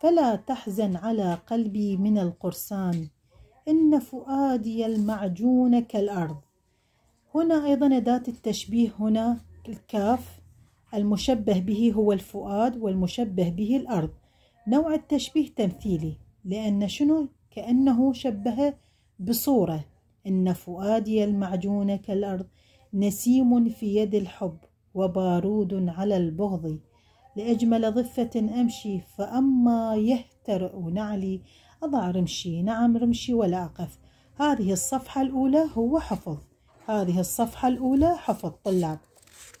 فلا تحزن على قلبي من القرصان إن فؤادي المعجون كالأرض هنا أيضا أداة التشبيه هنا الكاف المشبه به هو الفؤاد والمشبه به الأرض نوع التشبيه تمثيلي لأن شنو كأنه شبه بصورة إن فؤادي المعجون كالأرض نسيم في يد الحب وبارود على البغض لأجمل ضفة أمشي فأما يهترئ نعلي أضع رمشي نعم رمشي ولا أقف هذه الصفحة الأولى هو حفظ هذه الصفحة الأولى حفظ طلاب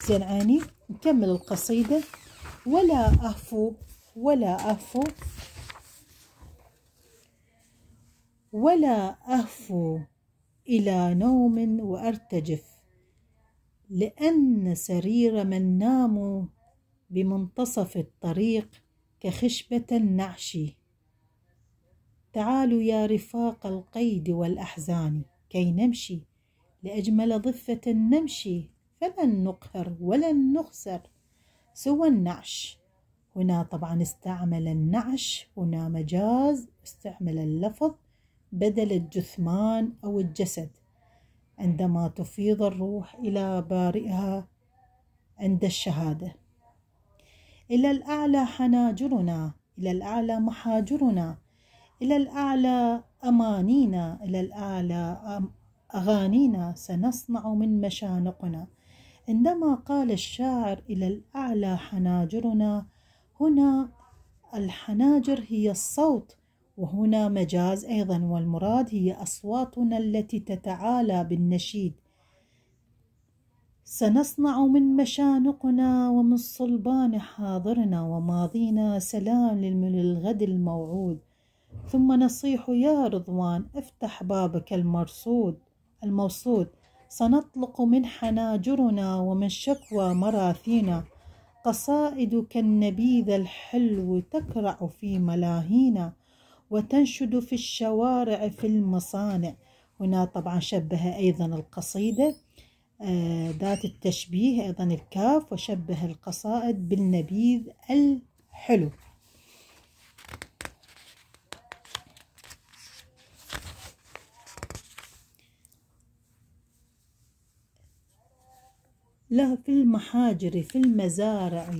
زين عيني نكمل القصيدة ولا أهفو ولا أهفو ولا أهفو إلى نوم وأرتجف لأن سرير من ناموا بمنتصف الطريق كخشبة النعش تعالوا يا رفاق القيد والأحزان كي نمشي لأجمل ضفة نمشي فلن نقهر ولن نخسر سوى النعش هنا طبعا استعمل النعش هنا مجاز استعمل اللفظ بدل الجثمان أو الجسد عندما تفيض الروح إلى بارئها عند الشهادة إلى الأعلى حناجرنا إلى الأعلى محاجرنا إلى الأعلى أمانينا إلى الأعلى أغانينا سنصنع من مشانقنا عندما قال الشاعر إلى الأعلى حناجرنا هنا الحناجر هي الصوت وهنا مجاز أيضا والمراد هي أصواتنا التي تتعالى بالنشيد سنصنع من مشانقنا ومن صلبان حاضرنا وماضينا سلام للغد الموعود ثم نصيح يا رضوان افتح بابك المرصود الموصود سنطلق من حناجرنا ومن شكوى مراثينا قصائدك النبيذ الحلو تكرع في ملاهينا وتنشد في الشوارع في المصانع هنا طبعا شبه أيضا القصيدة آه، ذات التشبيه أيضا الكاف وشبه القصائد بالنبيذ الحلو له في المحاجر في المزارع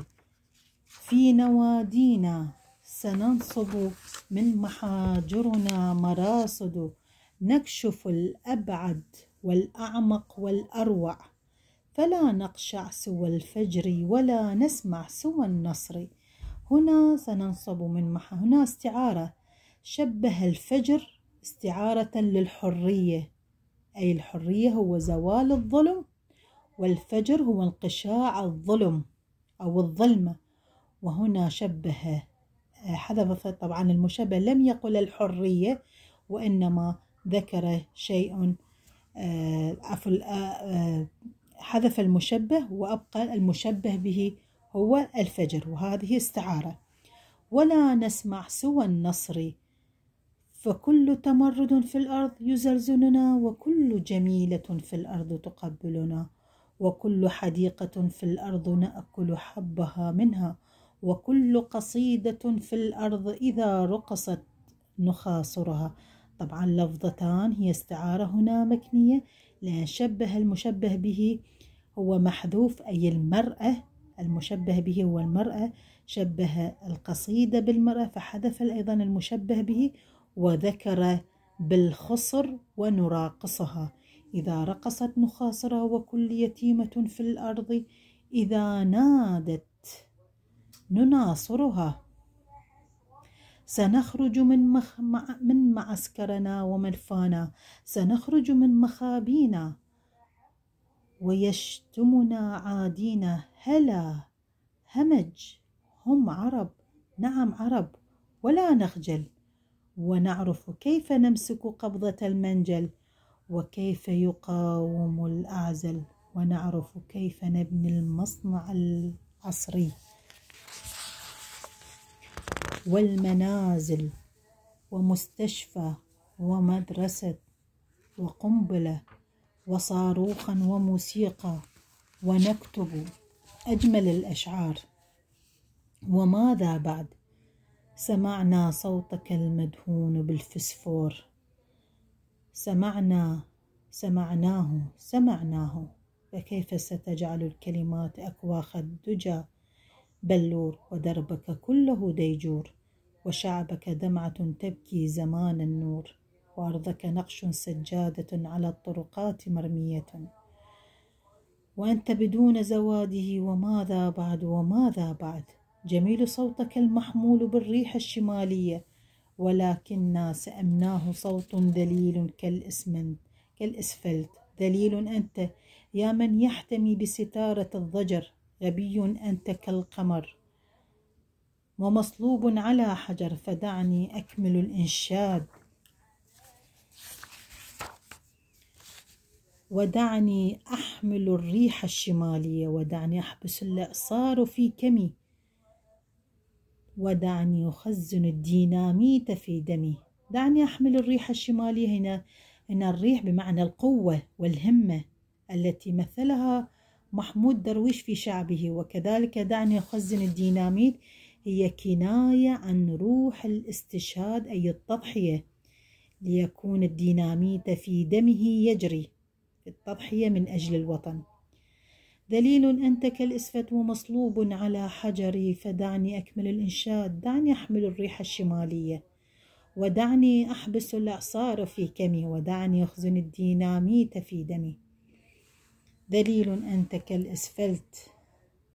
في نوادينا سننصب من محاجرنا مراصد نكشف الأبعد والأعمق والأروع فلا نقشع سوى الفجر ولا نسمع سوى النصر هنا سننصب من محا هنا استعارة شبه الفجر استعارة للحرية أي الحرية هو زوال الظلم والفجر هو انقشاع الظلم أو الظلمة وهنا شبه حذف آه، طبعا المشبه لم يقل الحرية وإنما ذكر شيء آه، آه، آه، حذف المشبه وأبقى المشبه به هو الفجر وهذه استعارة ولا نسمع سوى النصر فكل تمرد في الأرض يزلزلنا وكل جميلة في الأرض تقبلنا وكل حديقة في الأرض نأكل حبها منها وكل قصيدة في الأرض إذا رقصت نخاصرها طبعا لفظتان هي استعارة هنا مكنية لأن شبه المشبه به هو محذوف أي المرأة المشبه به هو المرأة شبه القصيدة بالمرأة فحذف أيضا المشبه به وذكر بالخصر ونراقصها إذا رقصت نخاصرها وكل يتيمة في الأرض إذا نادت نناصرها سنخرج من, مخ من معسكرنا وملفانا سنخرج من مخابينا ويشتمنا عادينا هلا همج هم عرب نعم عرب ولا نخجل ونعرف كيف نمسك قبضة المنجل وكيف يقاوم الأعزل ونعرف كيف نبني المصنع العصري والمنازل ومستشفى ومدرسة وقنبلة وصاروخا وموسيقى ونكتب أجمل الأشعار وماذا بعد سمعنا صوتك المدهون بالفسفور سمعنا سمعناه سمعناه فكيف ستجعل الكلمات أكواخ الدجى بلور ودربك كله ديجور وشعبك دمعة تبكي زمان النور وأرضك نقش سجادة على الطرقات مرمية وأنت بدون زواده وماذا بعد وماذا بعد جميل صوتك المحمول بالريح الشمالية ولكننا سأمناه صوت ذليل كالإسمنت كالإسفلت ذليل أنت يا من يحتمي بستارة الضجر غبي أنت كالقمر ومصلوب على حجر فدعني أكمل الإنشاد ودعني أحمل الريح الشمالية ودعني أحبس الإعصار في كمي ودعني أخزن الديناميت في دمي دعني أحمل الريح الشمالية هنا هنا الريح بمعنى القوة والهمة التي مثلها محمود درويش في شعبه وكذلك دعني أخزن الديناميت هي كناية عن روح الاستشهاد أي التضحية ليكون الديناميت في دمه يجري في التضحية من أجل الوطن ذليل أنت كالإسفة ومصلوب على حجري فدعني أكمل الإنشاد دعني أحمل الريح الشمالية ودعني أحبس الإعصار في كمي ودعني أخزن الديناميت في دمي دليل أنت كالأسفلت